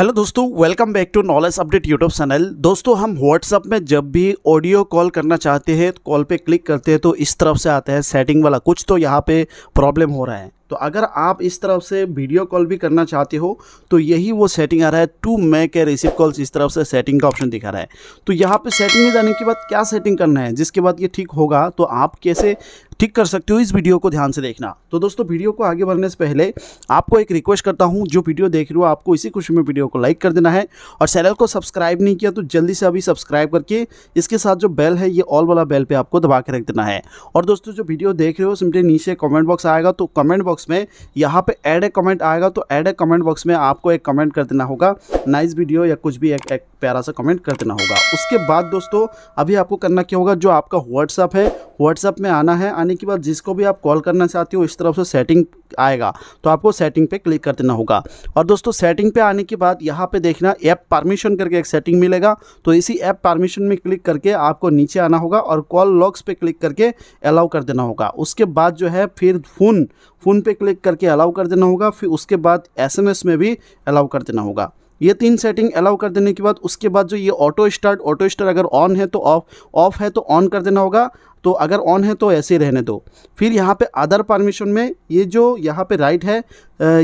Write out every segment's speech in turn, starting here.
hello दोस्तों welcome back to knowledge update YouTube channel दोस्तों हम व्हाट्सअप में जब भी ऑडियो कॉल करना चाहते हैं तो कॉल पे क्लिक करते हैं तो इस तरफ से आता है सेटिंग वाला कुछ तो यहाँ पे प्रॉब्लम हो रहा है तो अगर आप इस तरफ से वीडियो कॉल भी करना चाहते हो तो यही वो सेटिंग आ रहा है टू मै के रिसीव कॉल्स इस तरफ से सेटिंग का ऑप्शन दिखा रहा है तो यहाँ पे सेटिंग में जाने के बाद क्या सेटिंग करना है जिसके बाद ये ठीक होगा तो आप कैसे ठीक कर सकते हो इस वीडियो को ध्यान से देखना तो दोस्तों वीडियो को आगे बढ़ने से पहले आपको एक रिक्वेस्ट करता हूँ जो वीडियो देख रहे हो आपको इसी खुशी में वीडियो को लाइक कर देना है और चैनल को सब्सक्राइब नहीं किया तो जल्दी से अभी सब्सक्राइब करके इसके साथ जो बेल है ये ऑल वाला बेल पर आपको दबा के रख देना है और दोस्तों जो वीडियो देख रहे हो सिम्पली नीचे कॉमेंट बॉक्स आएगा तो कमेंट बॉक्स बॉक्स में यहाँ पे ऐड ए कमेंट आएगा तो ऐड ए कमेंट बॉक्स में आपको एक कमेंट कर देना होगा नाइस वीडियो या कुछ भी एक प्यारा सा कमेंट कर देना होगा उसके बाद दोस्तों अभी आपको करना क्या होगा जो आपका व्हाट्सअप है व्हाट्सअप में आना है आने के बाद जिसको भी आप कॉल करना चाहते हो इस तरफ से सेटिंग आएगा तो आपको सेटिंग पे क्लिक कर देना होगा और दोस्तों सेटिंग पे आने के बाद यहाँ पे देखना ऐप परमिशन करके एक सेटिंग मिलेगा तो इसी ऐप परमिशन में क्लिक करके आपको नीचे आना होगा और कॉल लॉक्स पे क्लिक करके अलाउ कर देना होगा उसके बाद जो है फिर फ़ोन फ़ोन पे क्लिक करके अलाउ कर देना होगा फिर उसके बाद एस में भी अलाउ कर देना होगा ये तीन सेटिंग अलाउ कर देने के बाद उसके बाद जो ये ऑटो स्टार्ट ऑटो स्टार्ट अगर ऑन है तो ऑफ ऑफ है तो ऑन कर देना होगा तो अगर ऑन है तो ऐसे ही रहने दो फिर यहाँ पे अदर परमिशन में ये जो यहाँ पे राइट है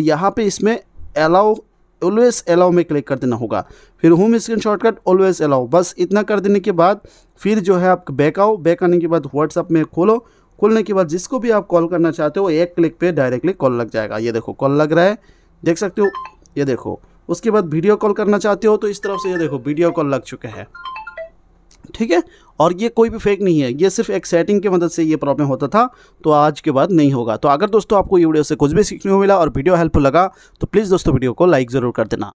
यहाँ पे इसमें अलाउ ऑलवेज अलाउ में क्लिक कर देना होगा फिर home screen shortcut always allow बस इतना कर देने के बाद फिर जो है आप बैक आओ बैक आने के बाद व्हाट्सअप में खोलो खोलने के बाद जिसको भी आप कॉल करना चाहते हो एक क्लिक पर डायरेक्टली कॉल लग जाएगा ये देखो कॉल लग रहा है देख सकते हो ये देखो उसके बाद वीडियो कॉल करना चाहते हो तो इस तरफ से ये देखो वीडियो कॉल लग चुके हैं ठीक है और ये कोई भी फेक नहीं है ये सिर्फ एक सेटिंग की मदद से ये प्रॉब्लम होता था तो आज के बाद नहीं होगा तो अगर दोस्तों आपको ये वीडियो से कुछ भी सीखने को मिला और वीडियो हेल्पफुल लगा तो प्लीज़ दोस्तों वीडियो को लाइक ज़रूर कर देना